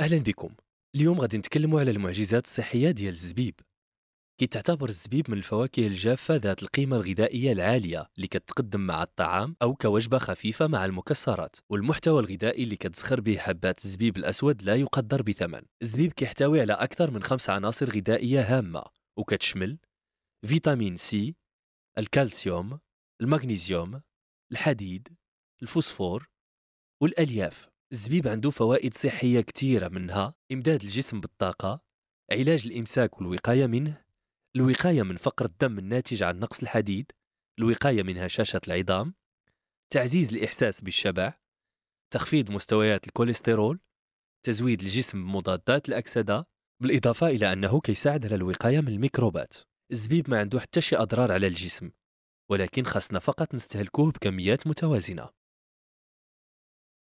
اهلا بكم اليوم غادي نتكلموا على المعجزات الصحيه ديال الزبيب كتعتبر الزبيب من الفواكه الجافه ذات القيمه الغذائيه العاليه اللي كتقدم مع الطعام او كوجبه خفيفه مع المكسرات والمحتوى الغذائي اللي كتزخر به حبات الزبيب الاسود لا يقدر بثمن الزبيب كيحتوي على اكثر من خمس عناصر غذائيه هامه وكتشمل فيتامين سي الكالسيوم المغنيسيوم الحديد الفوسفور والالياف الزبيب عنده فوائد صحية كثيرة منها إمداد الجسم بالطاقة علاج الإمساك والوقاية منه الوقاية من فقر الدم الناتج عن نقص الحديد الوقاية من هشاشة العظام تعزيز الإحساس بالشبع تخفيض مستويات الكوليسترول تزويد الجسم بمضادات الأكسدة بالإضافة إلى أنه كيساعد على الوقاية من الميكروبات الزبيب ما عنده حتى شي أضرار على الجسم ولكن خاصنا فقط نستهلكوه بكميات متوازنة